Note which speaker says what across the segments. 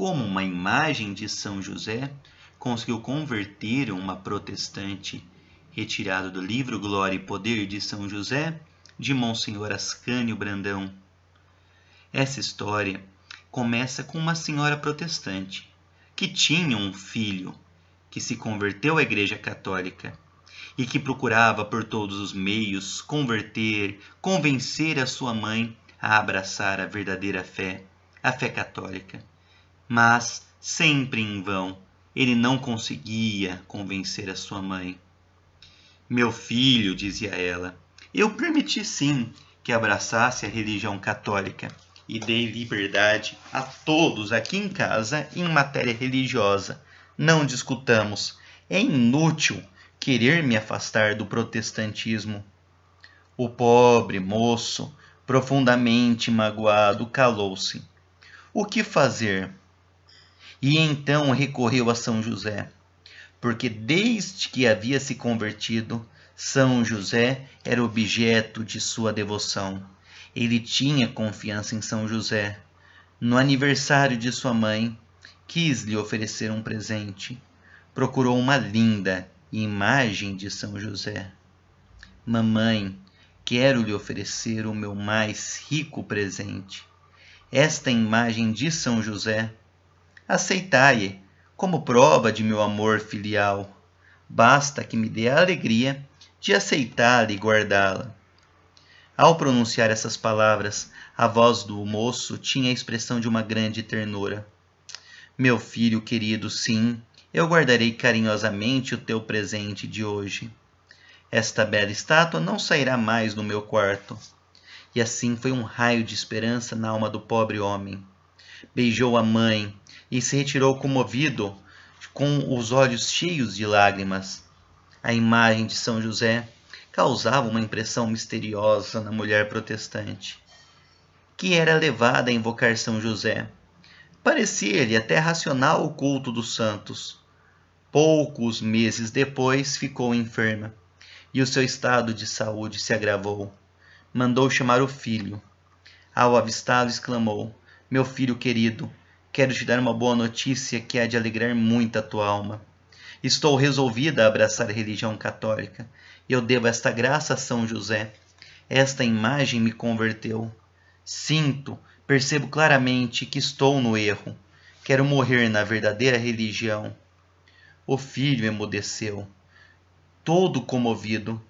Speaker 1: como uma imagem de São José conseguiu converter uma protestante. retirada do livro Glória e Poder de São José, de Monsenhor Ascânio Brandão. Essa história começa com uma senhora protestante que tinha um filho que se converteu à Igreja Católica e que procurava por todos os meios converter, convencer a sua mãe a abraçar a verdadeira fé, a fé católica mas sempre em vão. Ele não conseguia convencer a sua mãe. Meu filho, dizia ela, eu permiti sim que abraçasse a religião católica e dei liberdade a todos aqui em casa em matéria religiosa. Não discutamos. É inútil querer me afastar do protestantismo. O pobre moço, profundamente magoado, calou-se. O que fazer? E então recorreu a São José, porque desde que havia se convertido, São José era objeto de sua devoção. Ele tinha confiança em São José. No aniversário de sua mãe, quis lhe oferecer um presente. Procurou uma linda imagem de São José. Mamãe, quero lhe oferecer o meu mais rico presente. Esta imagem de São José aceitai como prova de meu amor filial. Basta que me dê a alegria de aceitá-la e guardá-la. Ao pronunciar essas palavras, a voz do moço tinha a expressão de uma grande ternura. Meu filho querido, sim, eu guardarei carinhosamente o teu presente de hoje. Esta bela estátua não sairá mais do meu quarto. E assim foi um raio de esperança na alma do pobre homem. Beijou a mãe, e se retirou comovido, com os olhos cheios de lágrimas. A imagem de São José causava uma impressão misteriosa na mulher protestante, que era levada a invocar São José. Parecia-lhe até racional o culto dos santos. Poucos meses depois ficou enferma e o seu estado de saúde se agravou. Mandou chamar o filho. Ao avistá-lo, exclamou: Meu filho querido, Quero te dar uma boa notícia que há de alegrar muito a tua alma. Estou resolvida a abraçar a religião católica. Eu devo esta graça a São José. Esta imagem me converteu. Sinto, percebo claramente que estou no erro. Quero morrer na verdadeira religião. O filho emudeceu, todo comovido,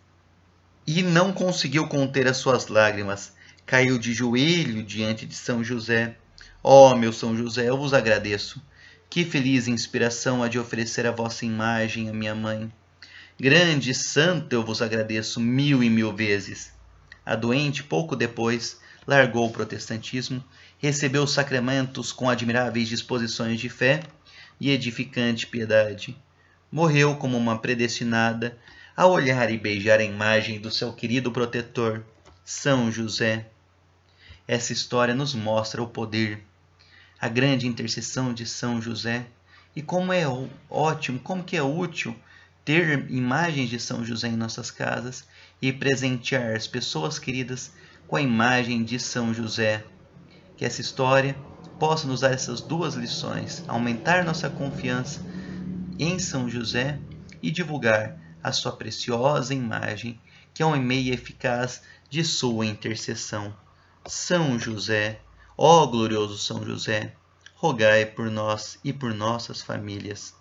Speaker 1: e não conseguiu conter as suas lágrimas. Caiu de joelho diante de São José Ó oh, meu São José, eu vos agradeço. Que feliz inspiração há de oferecer a vossa imagem à minha mãe. Grande santo eu vos agradeço mil e mil vezes. A doente, pouco depois, largou o protestantismo, recebeu os sacramentos com admiráveis disposições de fé e edificante piedade. Morreu como uma predestinada a olhar e beijar a imagem do seu querido protetor, São José. Essa história nos mostra o poder, a grande intercessão de São José e como é ótimo, como que é útil ter imagens de São José em nossas casas e presentear as pessoas queridas com a imagem de São José. Que essa história possa nos dar essas duas lições: aumentar nossa confiança em São José e divulgar a sua preciosa imagem, que é um meio eficaz de sua intercessão. São José, ó glorioso São José, rogai por nós e por nossas famílias.